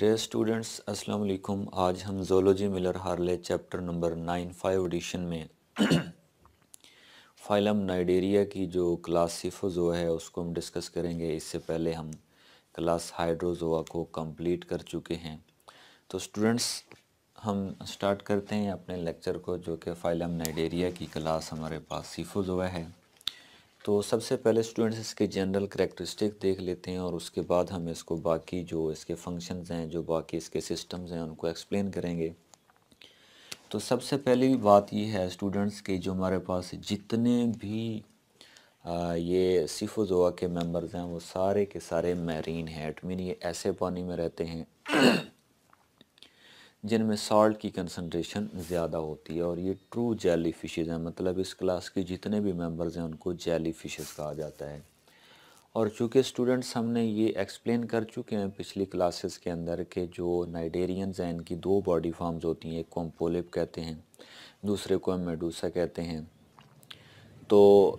day students अस्सलाम वालेकुम आज हम zoology Miller Harley chapter number nine five edition में फाइलम नाइडेरिया की जो क्लासिफोजो है उसको हम डिस्कस करेंगे इससे पहले हम क्लास हाइड्रोजोआ को कंप्लीट कर चुके हैं तो स्टूडेंट्स हम स्टार्ट करते हैं अपने लेक्चर को जो कि फाइलम नाइडेरिया की क्लास हमारे पास सिफोजोआ है तो सबसे पहले स्टूडेंट्स इसके जनरल करेक्टरिस्टिक देख लेते हैं और उसके बाद हम इसको बाकी जो इसके फंक्शंस हैं जो बाकी इसके सिस्टम्स हैं उनको एक्सप्लेन करेंगे तो सबसे पहली बात ये है स्टूडेंट्स के जो हमारे पास जितने भी आ, ये सीफोजोआ के मेंबर्स हैं वो सारे के सारे मैरीन हैं एटमीन ये ऐसे पानी में रहते हैं जिनमें सॉल्ट की कंसनट्रेशन ज़्यादा होती है और ये ट्रू जेली फिशेज़ हैं मतलब इस क्लास के जितने भी मेम्बर्स हैं उनको जेली फिशेज़ कहा जाता है और चूँकि स्टूडेंट्स हमने ये एक्सप्लेन कर चुके हैं पिछली क्लासेस के अंदर के जो नाइडेरियंस हैं इनकी दो बॉडी फॉर्म्स होती हैं एक को हम पोलिप कहते हैं दूसरे को हम मेडूसा कहते हैं तो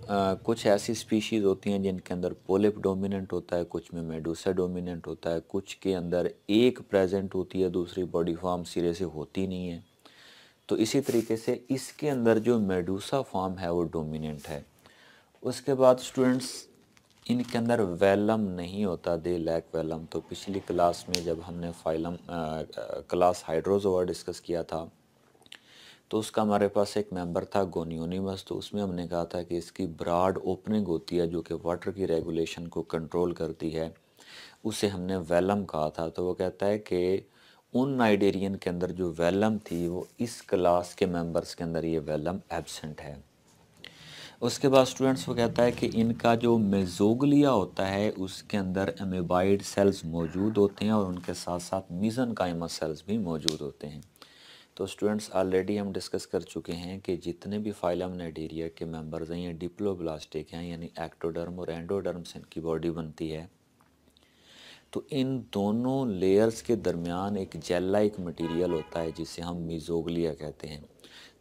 आ, कुछ ऐसी स्पीशीज़ होती हैं जिनके अंदर पोलिप डोमिनेंट होता है कुछ में मेडूसा डोमिनेंट होता है कुछ के अंदर एक प्रेजेंट होती है दूसरी बॉडी फॉर्म सिरे से होती नहीं है तो इसी तरीके से इसके अंदर जो मेडूसा फॉर्म है वो डोमिनेंट है उसके बाद स्टूडेंट्स इनके अंदर वेलम नहीं होता दे लैक वेलम तो पिछली क्लास में जब हमने फाइलम आ, आ, क्लास हाइड्रोजोवा डिस्कस किया था तो उसका हमारे पास एक मेंबर था गोनियोनिमस तो उसमें हमने कहा था कि इसकी ब्राड ओपनिंग होती है जो कि वाटर की रेगुलेशन को कंट्रोल करती है उसे हमने वेलम कहा था तो वो कहता है कि उन नाइडेरियन के अंदर जो वेलम थी वो इस क्लास के मेंबर्स के अंदर ये वेलम एबसेंट है उसके बाद स्टूडेंट्स वो कहता है कि इनका जो मेजोगलिया होता है उसके अंदर एमेबाइड सेल्स मौजूद होते हैं और उनके साथ साथ मिजन सेल्स भी मौजूद होते हैं तो स्टूडेंट्स ऑलरेडी हम डिस्कस कर चुके हैं कि जितने भी फाइलम नाइडेरिया के मेंबर्स हैं ये डिप्लोब्लास्टिक हैं यानी एक्टोडर्म और एंडोडर्म से इनकी बॉडी बनती है तो इन दोनों लेयर्स के दरमियान एक जेल लाइक मटीरियल होता है जिसे हम मिजोगलिया कहते हैं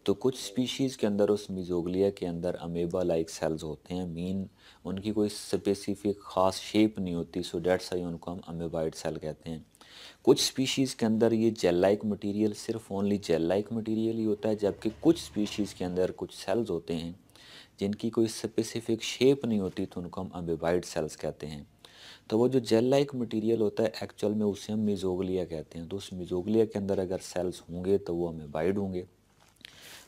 तो कुछ स्पीशीज़ के अंदर उस मिजोगलिया के अंदर अमेबा लाइक सेल्स होते हैं मीन उनकी कोई स्पेसिफिक ख़ास शेप नहीं होती सो डेट्स आई उनको हम अमेबाइड सेल कहते हैं कुछ स्पीशीज़ के अंदर ये जेल लाइक मटीरियल सिर्फ ओनली जेल लाइक मटीरियल ही होता है जबकि कुछ स्पीशीज़ के अंदर कुछ सेल्स होते हैं जिनकी कोई स्पेसिफिक शेप नहीं होती तो उनको हम अम्बेबाइड सेल्स कहते हैं तो वो जो जेल लाइक मटीरियल होता है एक्चुअल में उसे हम मिजोगलिया कहते हैं तो उस मिजोगलिया के अंदर अगर सेल्स होंगे तो वो अमेबाइड होंगे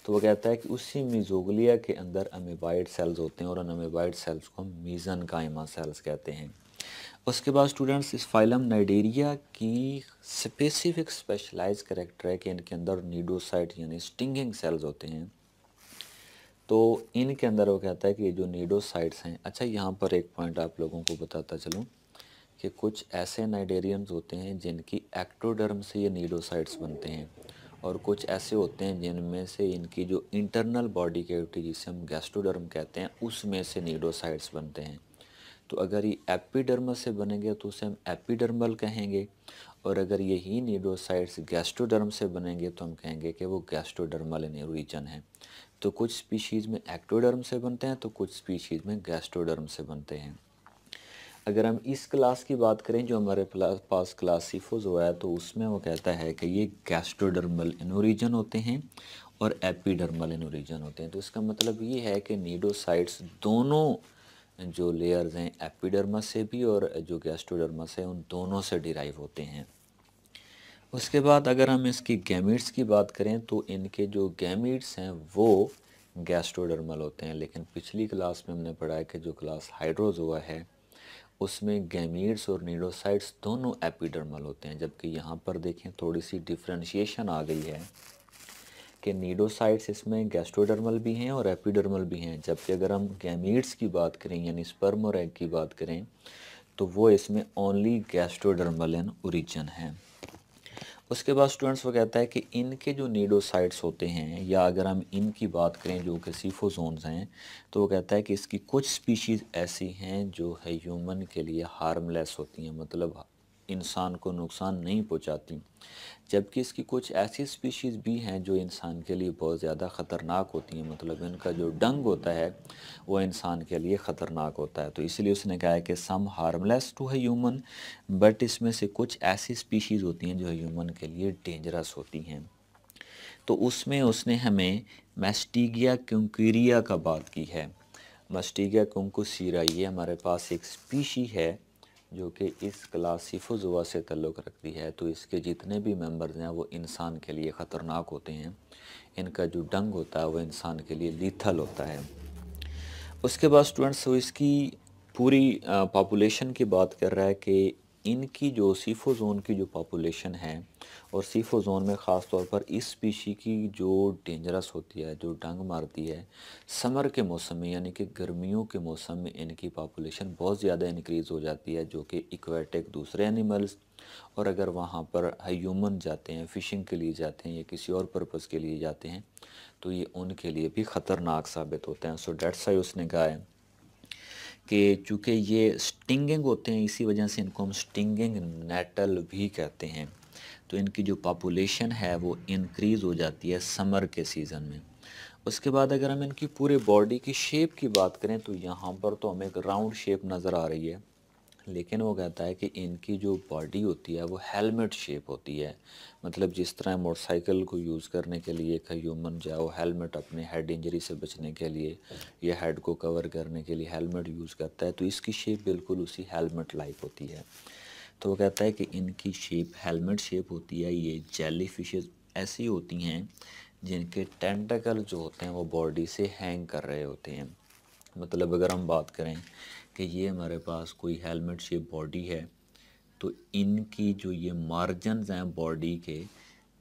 तो वो कहता है कि उसी मिजोगलिया के अंदर अमेबाइड सेल्स होते हैं और अन अमेबाइड सेल्स को हम मीज़न कायमा सेल्स कहते हैं उसके बाद स्टूडेंट्स इस फाइलम नाइडेरिया की स्पेसिफिक स्पेशलाइज करेक्टर है कि इनके अंदर नीडोसाइट यानी स्टिंगिंग सेल्स होते हैं तो इनके अंदर वो कहता है कि ये जो नीडोसाइट्स हैं अच्छा यहाँ पर एक पॉइंट आप लोगों को बताता चलूँ कि कुछ ऐसे नाइडेरियम्स होते हैं जिनकी एक्टोडर्म से ये नीडोसाइट्स बनते हैं और कुछ ऐसे होते हैं जिनमें से इनकी जो इंटरनल बॉडी कैविटी जिसे हम गैस्ट्रोडर्म कहते हैं उसमें से नीडोसाइट्स बनते हैं तो अगर ये एपिडर्मस से बनेंगे तो उसे हम एपिडर्मल कहेंगे और अगर यही नेबोसाइट्स गैस्ट्रोडर्म से बनेंगे तो हम कहेंगे कि वो गैस्ट्रोडर्मल रीजन है तो कुछ स्पीशीज़ में एक्टोडर्म से बनते हैं तो कुछ स्पीशीज़ में गैस्ट्रोडर्म से बनते हैं अगर हम इस क्लास की बात करें जो हमारे पास क्लास सीफोज हुआ है तो उसमें वो कहता है कि ये गैस्ट्रोडर्मल एनोरीजन होते हैं और एपिडर्मल एनोरीजन होते हैं तो इसका मतलब ये है कि नीडोसाइट्स दोनों जो लेयर्स हैं एपिडर्मस से भी और जो गैस्ट्रोडर्मस है उन दोनों से डिराइव होते हैं उसके बाद अगर हम इसकी गैमिट्स की बात करें तो इनके जो गैमिट्स हैं वो गैस्ट्रोडर्मल होते हैं लेकिन पिछली क्लास में हमने पढ़ा है कि जो क्लास हाइड्रोजोआ है उसमें गैमिट्स और नीडोसाइट्स दोनों एपिडर्मल होते हैं जबकि यहाँ पर देखें थोड़ी सी डिफ्रेंशिएशन आ गई है कि नीडोसाइट्स इसमें गैस्ट्रोडर्मल भी हैं और एपिडर्मल भी हैं जबकि अगर हम गैमीट्स की बात करें यानी स्पर्म और एग की बात करें तो वो इसमें ओनली गैस्ट्रोडर्मल एन ओरिजन है उसके बाद स्टूडेंट्स वो कहता है कि इनके जो नीडोसाइट्स होते हैं या अगर हम इनकी बात करें जो कि सीफोजोन्स हैं तो वो कहता है कि इसकी कुछ स्पीशीज़ ऐसी हैं जो है ह्यूमन के लिए हार्मलेस होती हैं मतलब इंसान को नुकसान नहीं पहुंचाती जबकि इसकी कुछ ऐसी स्पीशीज़ भी हैं जो इंसान के लिए बहुत ज़्यादा ख़तरनाक होती हैं मतलब इनका जो डंग होता है वो इंसान के लिए ख़तरनाक होता है तो इसलिए उसने कहा है कि सम हार्मलेस टू है ह्यूमन बट इसमें से कुछ ऐसी स्पीशीज़ होती हैं जो ह्यूमन के लिए डेंजरस होती हैं तो उसमें उसने हमें मैस्टिगिया क्योंकिरिया का बात की है मस्टिगिया कुंकुसीरा ये हमारे पास एक स्पीशी है जो कि इस क्लासीफोजुआ से तल्लुक़ रखती है तो इसके जितने भी मेंबर्स हैं वो इंसान के लिए ख़तरनाक होते हैं इनका जो डंग होता है वो इंसान के लिए लीथल होता है उसके बाद स्टूडेंट्स वो तो इसकी पूरी पॉपुलेशन की बात कर रहा है कि इनकी जो सीफो जोन की जो पॉपुलेशन है और सीफो जोन में ख़ास तौर पर इस स्पीशी की जो डेंजरस होती है जो डंग मारती है समर के मौसम में यानी कि गर्मियों के मौसम में इनकी पॉपुलेशन बहुत ज़्यादा इनक्रीज़ हो जाती है जो कि इक्वेटिक दूसरे एनिमल्स और अगर वहाँ पर ह्यूमन जाते हैं फ़िशिंग के लिए जाते हैं या किसी और पर्पज़ के लिए जाते हैं तो ये उनके लिए भी ख़तरनाक साबित होते हैं सो डेट्स आई उसने कहा है कि चूँकि ये स्टिंगिंग होते हैं इसी वजह से इनको हम स्टिंगिंग नेटल भी कहते हैं तो इनकी जो पॉपुलेशन है वो इनक्रीज़ हो जाती है समर के सीज़न में उसके बाद अगर हम इनकी पूरे बॉडी की शेप की बात करें तो यहाँ पर तो हमें एक राउंड शेप नज़र आ रही है लेकिन वो कहता है कि इनकी जो बॉडी होती है वो हेलमेट शेप होती है मतलब जिस तरह मोटरसाइकिल को यूज़ करने के लिए एक ह्यूमन जो है वो हेलमेट अपने हेड इंजरी से बचने के लिए या हेड को कवर करने के लिए हेलमेट यूज़ करता है तो इसकी शेप बिल्कुल उसी हेलमेट लाइक होती है तो वो कहता है कि इनकी शेप हेलमेट शेप होती है ये जेली फिशेज ऐसी होती हैं जिनके टेंटकल जो होते हैं वो बॉडी से हैंग कर रहे होते हैं मतलब अगर हम बात करें कि ये हमारे पास कोई हेलमेट शेप बॉडी है तो इनकी जो ये मार्जन हैं बॉडी के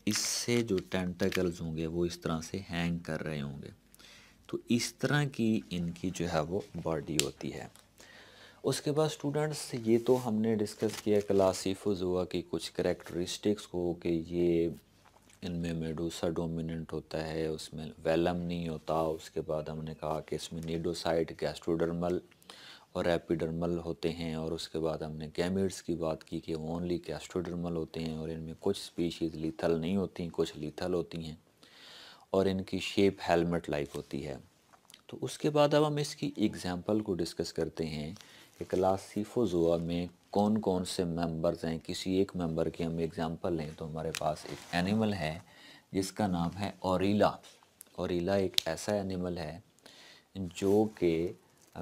इससे जो टेंटेकल्स होंगे वो इस तरह से हैंग कर रहे होंगे तो इस तरह की इनकी जो है वो बॉडी होती है उसके बाद स्टूडेंट्स ये तो हमने डिस्कस किया क्लासीफुजुआ की कुछ करेक्टरिस्टिक्स को कि ये इनमें मेडोसा डोमिनेंट होता है उसमें वेलम नहीं होता उसके बाद हमने कहा कि इसमें नीडोसाइट गैस्ट्रोडर्मल और एपिडर्मल होते हैं और उसके बाद हमने गैमिट्स की बात की कि ओनली कैस्ट्रोडर्मल होते हैं और इनमें कुछ स्पीशीज़ लीथल नहीं होती कुछ लीथल होती हैं और इनकी शेप हेलमेट लाइक होती है तो उसके बाद अब हम इसकी एग्ज़ाम्पल को डिस्कस करते हैं कि क्लासीफोजोआ में कौन कौन से मेंबर्स हैं किसी एक मेंबर के हम एग्ज़ाम्पल लें तो हमारे पास एक एनिमल है जिसका नाम है औरीला औरीला एक ऐसा एनिमल है जो कि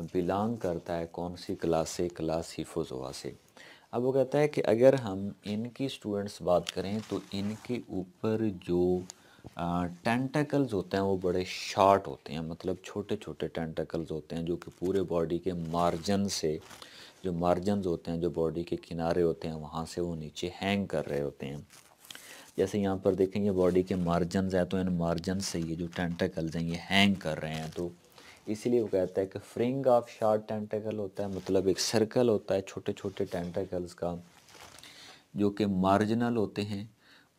बिलोंग करता है कौन सी क्लास से क्लास हिफोजोआ से अब वो कहता है कि अगर हम इनकी स्टूडेंट्स बात करें तो इनके ऊपर जो टेंटेकल्स होते हैं वो बड़े शॉर्ट होते हैं मतलब छोटे छोटे टेंटेकल्स होते हैं जो कि पूरे बॉडी के मार्जन से जो मार्जन होते हैं जो बॉडी के किनारे होते हैं वहाँ से वो नीचे हैंग कर रहे होते हैं जैसे यहाँ पर देखें ये बॉडी के मार्जन हैं तो इन मार्जन से ये जो टेंटेकल्स हैं ये हैंग कर रहे हैं तो इसीलिए वो कहता है कि फ्रिंग ऑफ शार्ट टेंटेकल होता है मतलब एक सर्कल होता है छोटे छोटे टेंटेकल्स का जो कि मार्जिनल होते हैं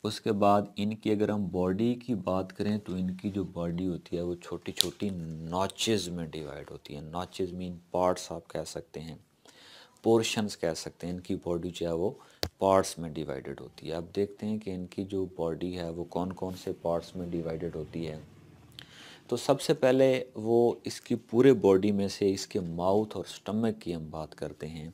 उसके बाद इनकी अगर हम बॉडी की बात करें तो इनकी जो बॉडी होती है वो छोटी छोटी नॉचेज़ में डिवाइड होती है नॉचेज़ मीन पार्ट्स आप कह सकते हैं पोर्शंस कह सकते हैं इनकी बॉडी जो है वो पार्ट्स में डिवाइडेड होती है अब देखते हैं कि इनकी जो बॉडी है वो कौन कौन से पार्ट्स में डिवाइडेड होती है तो सबसे पहले वो इसकी पूरे बॉडी में से इसके माउथ और स्टमक की हम बात करते हैं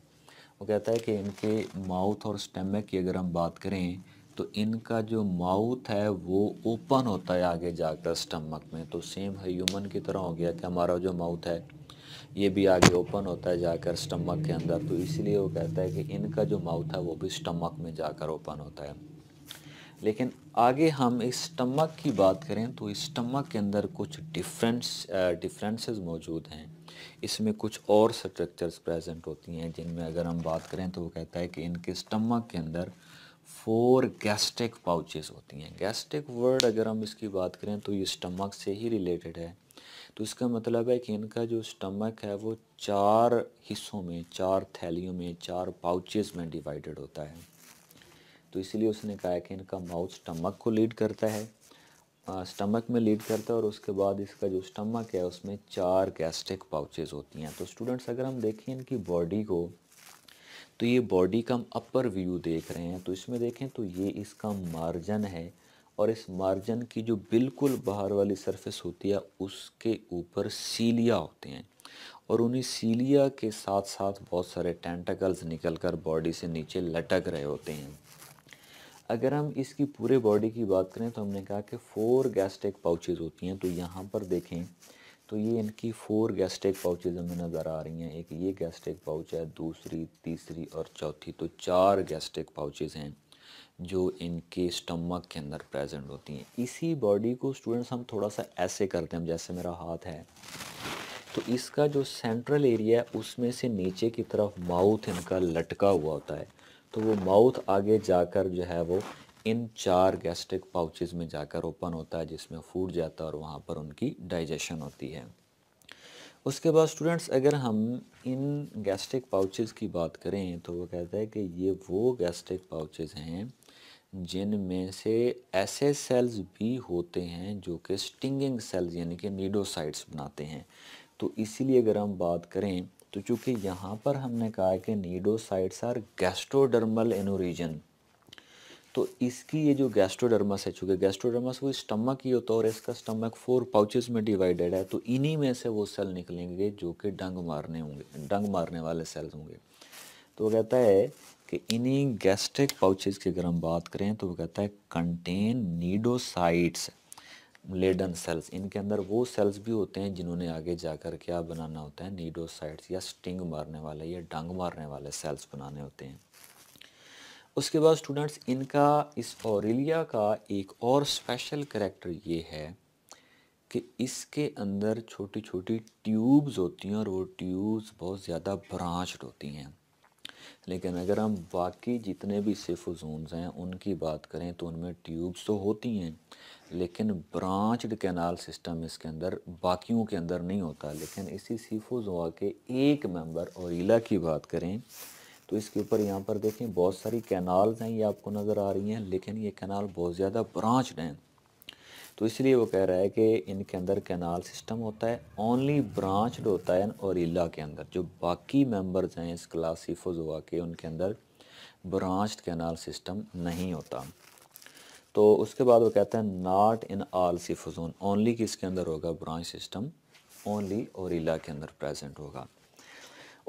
वो कहता है कि इनके माउथ और स्टमक की अगर हम बात करें तो इनका जो माउथ है वो ओपन होता है आगे जाकर स्टमक में तो सेम है ह्यूमन की तरह हो गया कि हमारा जो माउथ है ये भी आगे ओपन होता है जाकर स्टमक के अंदर तो इसलिए वो कहता है कि इनका जो माउथ है वो भी स्टमक में जाकर ओपन होता है लेकिन आगे हम इस स्टमक की बात करें तो इस स्टमक के अंदर कुछ डिफरेंस डिफरेंसेस मौजूद हैं इसमें कुछ और स्ट्रक्चर्स प्रेजेंट होती हैं जिनमें अगर हम बात करें तो वो कहता है कि इनके स्टमक के अंदर फोर गैस्ट्रिक पाउचेस होती हैं गैस्ट्रिक वर्ड अगर हम इसकी बात करें तो ये स्टमक से ही रिलेटेड है तो इसका मतलब है कि इनका जो स्टमक है वो चार हिस्सों में चार थैलियों में चार पाउचेस में डिवाइडेड होता है तो इसलिए उसने कहा है कि इनका माउथ स्टमक को लीड करता है स्टमक में लीड करता है और उसके बाद इसका जो स्टमक है उसमें चार गैस्ट्रिक पाउचेज़ होती हैं तो स्टूडेंट्स अगर हम देखें इनकी बॉडी को तो ये बॉडी का हम अपर व्यू देख रहे हैं तो इसमें देखें तो ये इसका मार्जन है और इस मार्जन की जो बिल्कुल बाहर वाली सरफेस होती है उसके ऊपर सीलिया होते हैं और उन्हीं सीलिया के साथ साथ बहुत सारे टेंटाकल्स निकल कर बॉडी से नीचे लटक रहे होते हैं अगर हम इसकी पूरे बॉडी की बात करें तो हमने कहा कि फ़ोर गैस्ट्रिक पाउचेज़ होती हैं तो यहाँ पर देखें तो ये इनकी फ़ोर गैस्ट्रिक पाउचेज़ हमें नज़र आ रही हैं एक ये गैस्ट्रिक पाउच है दूसरी तीसरी और चौथी तो चार गैस्ट्रिक पाउचेज़ हैं जो इनके स्टमक के अंदर प्रेजेंट होती हैं इसी बॉडी को स्टूडेंट्स हम थोड़ा सा ऐसे करते हैं जैसे मेरा हाथ है तो इसका जो सेंट्रल एरिया है उसमें से नीचे की तरफ माउथ इनका लटका हुआ होता है तो वो माउथ आगे जाकर जो है वो इन चार गैस्ट्रिक पाउचेज़ में जाकर ओपन होता है जिसमें फूड जाता है और वहाँ पर उनकी डाइजेशन होती है उसके बाद स्टूडेंट्स अगर हम इन गैस्ट्रिक पाउचेज़ की बात करें तो वो कहता है कि ये वो गैस्ट्रिक पाउचेज़ हैं जिनमें से ऐसे सेल्स भी होते हैं जो कि स्टिंगिंग सेल्स यानी कि नीडोसाइट्स बनाते हैं तो इसीलिए अगर हम बात करें तो चूँकि यहाँ पर हमने कहा कि नीडोसाइट्स आर गैस्ट्रोडर्मल एनोरीजन तो इसकी ये जो गैस्ट्रोडर्मस है चूँकि गैस्ट्रोडर्मस वो स्टमक ही होता है और इसका स्टमक फोर पाउचेस में डिवाइडेड है तो इन्हीं में से वो सेल निकलेंगे जो कि डंग मारने होंगे डंग मारने वाले सेल्स होंगे तो वो कहता है कि इन्हीं गैस्ट्रिक पाउचेस की अगर हम बात करें तो वो कहता है कंटेन नीडोसाइट्स लेडन सेल्स इनके अंदर वो सेल्स भी होते हैं जिन्होंने आगे जाकर क्या बनाना होता है नीडोसाइट्स या स्टिंग मारने वाले या डंग मारने वाले सेल्स बनाने होते हैं उसके बाद स्टूडेंट्स इनका इस ऑरेलिया का एक और स्पेशल करेक्टर ये है कि इसके अंदर छोटी छोटी ट्यूब्स होती हैं और वो ट्यूब्स बहुत ज़्यादा ब्रांच्ड होती हैं लेकिन अगर हम बाकी जितने भी सिफ जोन्स हैं उनकी बात करें तो उनमें ट्यूब्स तो होती हैं लेकिन ब्रांचड कैनाल सिस्टम इसके अंदर बाकियों के अंदर नहीं होता लेकिन इसी सीफोजोआ के एक मेंबर औरला की बात करें तो इसके ऊपर यहाँ पर देखें बहुत सारी कैनाल्स हैं ये आपको नज़र आ रही हैं लेकिन ये कैनाल बहुत ज़्यादा ब्रांचड हैं तो इसलिए वो कह रहा है कि इनके अंदर कैनाल सिस्टम होता है ओनली ब्रांचड होता है औरला के अंदर जो बाकी मेंबर्स हैं इस हुआ के उनके अंदर ब्रांच कैनाल सिस्टम नहीं होता तो उसके बाद वो कहता है नॉट इन आल सिफोजोन ओनली किसके अंदर होगा ब्रांच सिस्टम ओनली औरला के अंदर प्रेजेंट होगा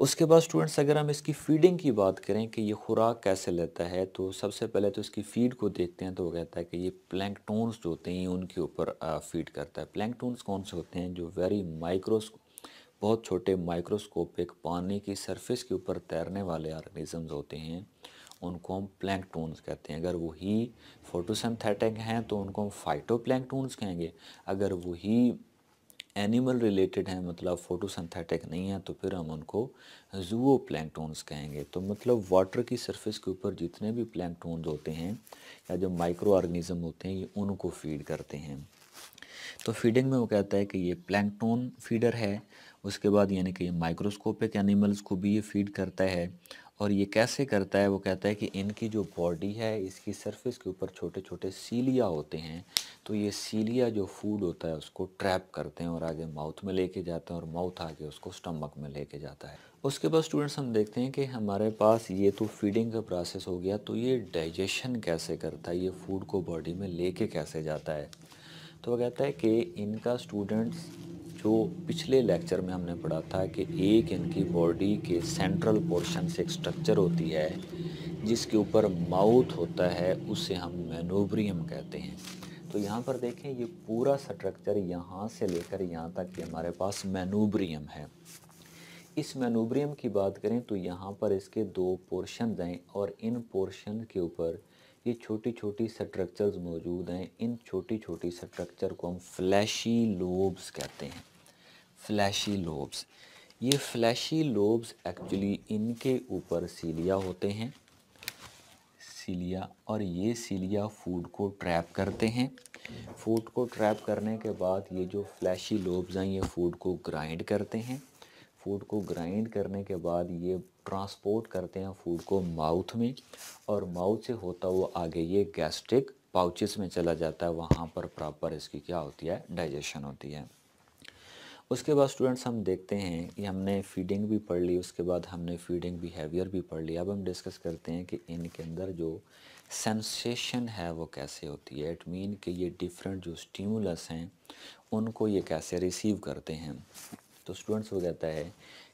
उसके बाद स्टूडेंट्स अगर हम इसकी फीडिंग की बात करें कि ये खुराक कैसे लेता है तो सबसे पहले तो इसकी फीड को देखते हैं तो वो कहता है कि ये प्लैंकटोन्स जो होते हैं उनके ऊपर फीड करता है प्लैंकटोन्स कौन से होते हैं जो वेरी माइक्रोस बहुत छोटे माइक्रोस्कोपिक पानी की सरफेस के ऊपर तैरने वाले ऑर्गेनिजम्स होते हैं उनको हम प्लैंकटून्स कहते हैं अगर वही फोटोसिंथेटिक हैं तो उनको हम फाइटो कहेंगे अगर वही एनिमल रिलेटेड हैं मतलब फोटोसिंथेटिक नहीं है तो फिर हम उनको जूओ प्लैंकटोन्स कहेंगे तो मतलब वाटर की सरफेस के ऊपर जितने भी प्लैंकटोन्स होते हैं या जो माइक्रो ऑर्गेनिज्म होते हैं ये उनको फीड करते हैं तो फीडिंग में वो कहता है कि ये प्लैंकटोन फीडर है उसके बाद यानी कि ये माइक्रोस्कोपिक एनिमल्स को भी ये फीड करता है और ये कैसे करता है वो कहता है कि इनकी जो बॉडी है इसकी सरफेस के ऊपर छोटे छोटे सीलिया होते हैं तो ये सीलिया जो फूड होता है उसको ट्रैप करते हैं और आगे माउथ में लेके जाते हैं और माउथ आगे उसको स्टमक में लेके जाता है उसके बाद स्टूडेंट्स हम देखते हैं कि हमारे पास ये तो फीडिंग का प्रोसेस हो गया तो ये डाइजेशन कैसे करता है ये फूड को बॉडी में ले कैसे जाता है तो वह कहता है कि इनका स्टूडेंट्स जो पिछले लेक्चर में हमने पढ़ा था कि एक इनकी बॉडी के सेंट्रल पोर्शन से एक स्ट्रक्चर होती है जिसके ऊपर माउथ होता है उसे हम मैनोब्रियम कहते हैं तो यहाँ पर देखें ये पूरा स्ट्रक्चर यहाँ से लेकर यहाँ तक कि हमारे पास मैनूब्रियम है इस मैनूब्रियम की बात करें तो यहाँ पर इसके दो पोर्शन हैं और इन पोर्शन के ऊपर ये छोटी छोटी स्ट्रक्चर्स मौजूद हैं इन छोटी छोटी स्ट्रक्चर को हम फ्लैशी लोब्स कहते हैं फ्लैशी लोब्स ये फ्लैशी लोब्स एक्चुअली इनके ऊपर सीलिया होते हैं सीलिया और ये सीलिया फूड को ट्रैप करते हैं फूड को ट्रैप करने के बाद ये जो फ्लैशी लोब्स हैं ये फूड को ग्राइंड करते हैं फूड को ग्राइंड करने के बाद ये ट्रांसपोर्ट करते हैं फूड को माउथ में और माउथ से होता हुआ आगे ये गैस्ट्रिक पाउचेस में चला जाता है वहाँ पर प्रॉपर इसकी क्या होती है डाइजेशन होती है उसके बाद स्टूडेंट्स हम देखते हैं कि हमने फीडिंग भी पढ़ ली उसके बाद हमने फीडिंग बिहेवियर भी पढ़ लिया अब हम डिस्कस करते हैं कि इनके अंदर जो सेंसेशन है वो कैसे होती है इट मीन कि ये डिफरेंट जो स्टीमुलस हैं उनको ये कैसे रिसीव करते हैं तो स्टूडेंट्स वो कहता है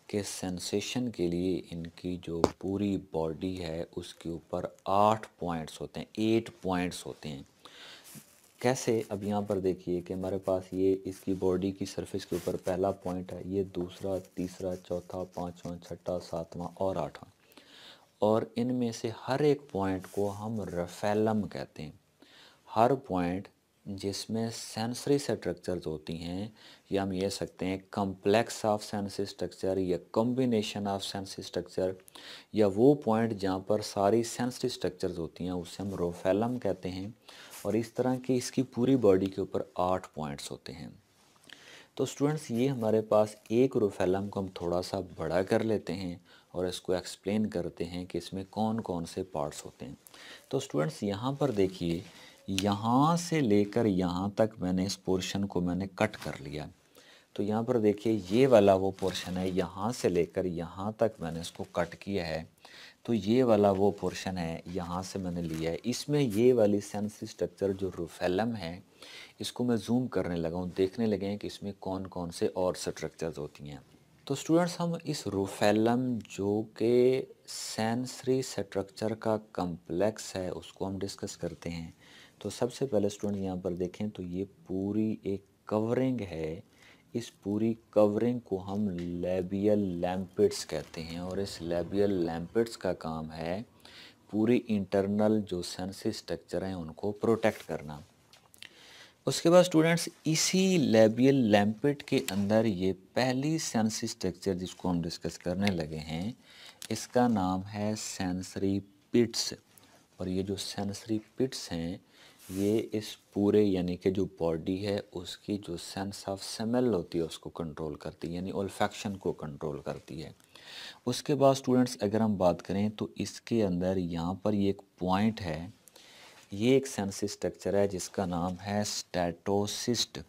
कि सेंसेशन के लिए इनकी जो पूरी बॉडी है उसके ऊपर आठ पॉइंट्स होते हैं एट पॉइंट्स होते हैं कैसे अब यहाँ पर देखिए कि हमारे पास ये इसकी बॉडी की सरफेस के ऊपर पहला पॉइंट है ये दूसरा तीसरा चौथा पाँचवा छठा सातवां और आठवां और इनमें से हर एक पॉइंट को हम रफेलम कहते हैं हर पॉइंट जिसमें सेंसरी स्ट्रक्चर्स होती हैं या हम ये सकते हैं कम्प्लेक्स ऑफ सेंसरी स्ट्रक्चर या कम्बिनेशन ऑफ सेंसरी स्ट्रक्चर या वो पॉइंट जहाँ पर सारी सेंसरी स्ट्रक्चर्स होती हैं उसे हम रोफेलम कहते हैं और इस तरह की इसकी पूरी बॉडी के ऊपर आठ पॉइंट्स होते हैं तो स्टूडेंट्स ये हमारे पास एक रोफेलम को हम थोड़ा सा बड़ा कर लेते हैं और इसको एक्सप्लेन करते हैं कि इसमें कौन कौन से पार्ट्स होते हैं तो स्टूडेंट्स यहाँ पर देखिए यहाँ से लेकर यहाँ तक मैंने इस पोर्शन को मैंने कट कर लिया तो यहाँ पर देखिए ये वाला वो पोर्शन है यहाँ से लेकर यहाँ तक मैंने इसको कट किया है तो ये वाला वो पोर्शन है यहाँ से मैंने लिया है इसमें ये वाली सेंसरी स्ट्रक्चर जो रूफेलम है इसको मैं जूम करने लगा हूँ देखने लगे हैं कि इसमें कौन कौन से और स्ट्रक्चर्स होती हैं तो स्टूडेंट्स हम इस रूफेलम जो कि सेंसरी स्ट्रक्चर का कम्प्लेक्स है उसको हम डिस्कस करते हैं तो सबसे पहले स्टूडेंट यहाँ पर देखें तो ये पूरी एक कवरिंग है इस पूरी कवरिंग को हम लेबियल लैम्पिट्स कहते हैं और इस लेबियल लैम्पिट्स का काम है पूरी इंटरनल जो सेंसिस स्ट्रक्चर हैं उनको प्रोटेक्ट करना उसके बाद स्टूडेंट्स इसी लेबियल लैम्पिट के अंदर ये पहली सेंसरी स्ट्रक्चर जिसको हम डिस्कस करने लगे हैं इसका नाम है सेंसरी पिट्स और ये जो सेंसरी पिट्स हैं ये इस पूरे यानी कि जो बॉडी है उसकी जो सेंस ऑफ स्मेल होती है उसको कंट्रोल करती है यानी ओल्फैक्शन को कंट्रोल करती है उसके बाद स्टूडेंट्स अगर हम बात करें तो इसके अंदर यहाँ पर ये एक पॉइंट है ये एक सेंस स्ट्रक्चर है जिसका नाम है स्टैटोसिस्ट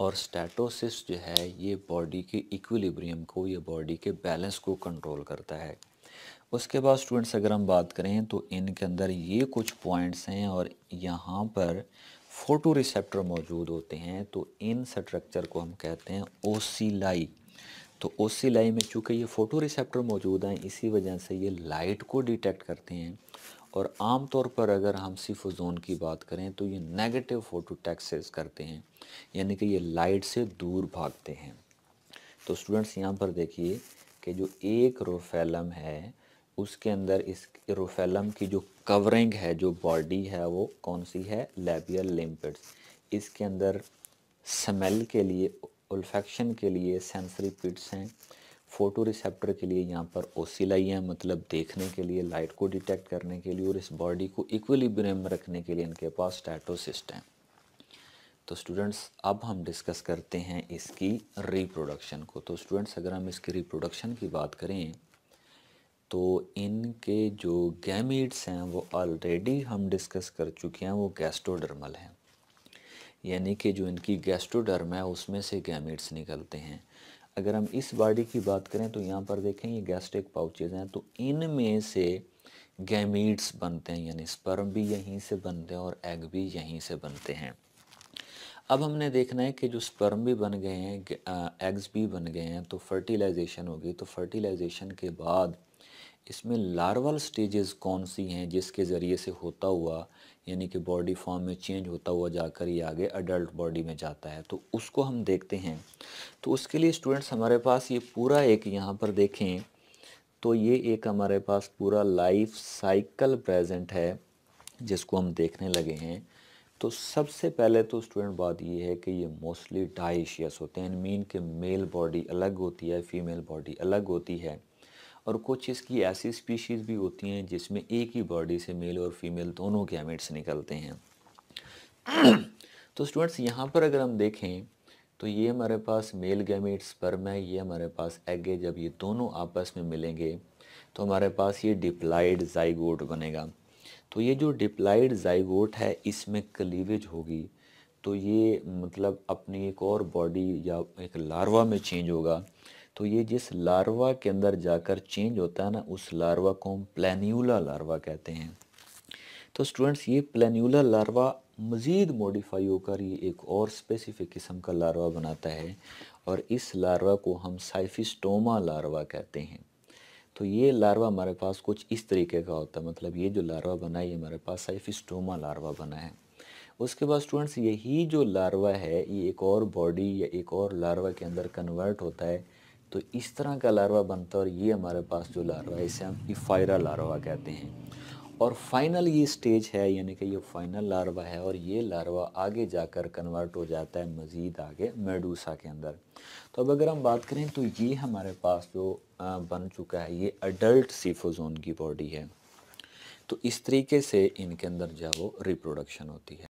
और स्टैटोसिस्ट जो है ये बॉडी के इक्विलिब्रियम को ये बॉडी के बैलेंस को कंट्रोल करता है उसके बाद स्टूडेंट्स अगर हम बात करें तो इनके अंदर ये कुछ पॉइंट्स हैं और यहाँ पर फोटो रिसेप्टर मौजूद होते हैं तो इन स्ट्रक्चर को हम कहते हैं ओसीलाई तो ओसीलाई में चूँकि ये फोटो रिसेप्टर मौजूद हैं इसी वजह से ये लाइट को डिटेक्ट करते हैं और आम तौर पर अगर हम सिफोजोन की बात करें तो ये नेगेटिव फ़ोटो टैक्सेस करते हैं यानी कि ये लाइट से दूर भागते हैं तो स्टूडेंट्स यहाँ पर देखिए कि जो एक रोफेलम है उसके अंदर इस रोफेलम की जो कवरिंग है जो बॉडी है वो कौन सी है लेबियल लिम्पिड्स इसके अंदर स्मेल के लिए उल्फेक्शन के लिए सेंसरी पिट्स हैं फोटो रिसेप्टर के लिए यहाँ पर ओसिलाई हैं मतलब देखने के लिए लाइट को डिटेक्ट करने के लिए और इस बॉडी को इक्वली ब्रेम रखने के लिए इनके पास स्टैटोसिस्ट हैं तो स्टूडेंट्स अब हम डिस्कस करते हैं इसकी रिप्रोडक्शन को तो स्टूडेंट्स अगर हम इसकी रिप्रोडक्शन की बात करें तो इनके जो गैमीट्स हैं वो ऑलरेडी हम डिस्कस कर चुके हैं वो गैस्ट्रोडर्मल हैं यानी कि जो इनकी गैस्ट्रोडर्म है उसमें से गैमिट्स निकलते हैं अगर हम इस बॉडी की बात करें तो यहाँ पर देखें ये गैस्ट्रिक पाउचेज हैं तो इनमें से गैमीट्स बनते हैं यानी स्पर्म भी यहीं से बनते हैं और एग भी यहीं से बनते हैं अब हमने देखना है कि जो स्पर्म भी बन गए हैं एग्स भी बन गए हैं तो फर्टिलाइजेशन होगी तो फर्टिलाइजेशन के बाद इसमें लार्वल स्टेजेस कौन सी हैं जिसके ज़रिए से होता हुआ यानी कि बॉडी फॉर्म में चेंज होता हुआ जाकर ये आगे अडल्ट बॉडी में जाता है तो उसको हम देखते हैं तो उसके लिए स्टूडेंट्स हमारे पास ये पूरा एक यहाँ पर देखें तो ये एक हमारे पास पूरा लाइफ साइकिल प्रेजेंट है जिसको हम देखने लगे हैं तो सबसे पहले तो स्टूडेंट बात ये है कि ये मोस्टली डाइशियस होते हैं मीन के मेल बॉडी अलग होती है फीमेल बॉडी अलग होती है और कुछ इसकी ऐसी स्पीशीज़ भी होती हैं जिसमें एक ही बॉडी से मेल और फीमेल दोनों गैमेट्स निकलते हैं तो स्टूडेंट्स यहाँ पर अगर हम देखें तो ये हमारे पास मेल गैमेट्स पर मैं ये हमारे पास एग है जब ये दोनों आपस में मिलेंगे तो हमारे पास ये डिप्लाइड जाइगोट बनेगा तो ये जो डिप्लाइड जाइगोट है इसमें क्लीवेज होगी तो ये मतलब अपनी एक और बॉडी या एक लार्वा में चेंज होगा तो ये जिस लार्वा के अंदर जाकर चेंज होता है ना उस लार्वा को हम प्लान्यूला लार्वा कहते हैं तो स्टूडेंट्स ये प्लान्यूला लार्वा मज़ीद मॉडिफाई होकर ये एक और स्पेसिफिक किस्म का लार्वा बनाता है और इस लार्वा को हम साइफिस्टोमा लार्वा कहते हैं तो ये लार्वा हमारे पास कुछ इस तरीके का होता है मतलब ये जो लार्वा बना है ये हमारे पास साइफिस्टोमा लार्वा बना है उसके बाद स्टूडेंट्स यही जो लार्वा है ये एक और बॉडी या एक और लार्वा के अंदर कन्वर्ट होता है तो इस तरह का लार्वा बनता है और ये हमारे पास जो लार्वा है इसे हम इफायरा लार्वा कहते हैं और फाइनल ये स्टेज है यानी कि ये फाइनल लार्वा है और ये लार्वा आगे जाकर कन्वर्ट हो जाता है मज़ीद आगे मेडूसा के अंदर तो अब अगर हम बात करें तो ये हमारे पास जो बन चुका है ये अडल्ट सीफोजोन की बॉडी है तो इस तरीके से इनके अंदर जो रिप्रोडक्शन होती है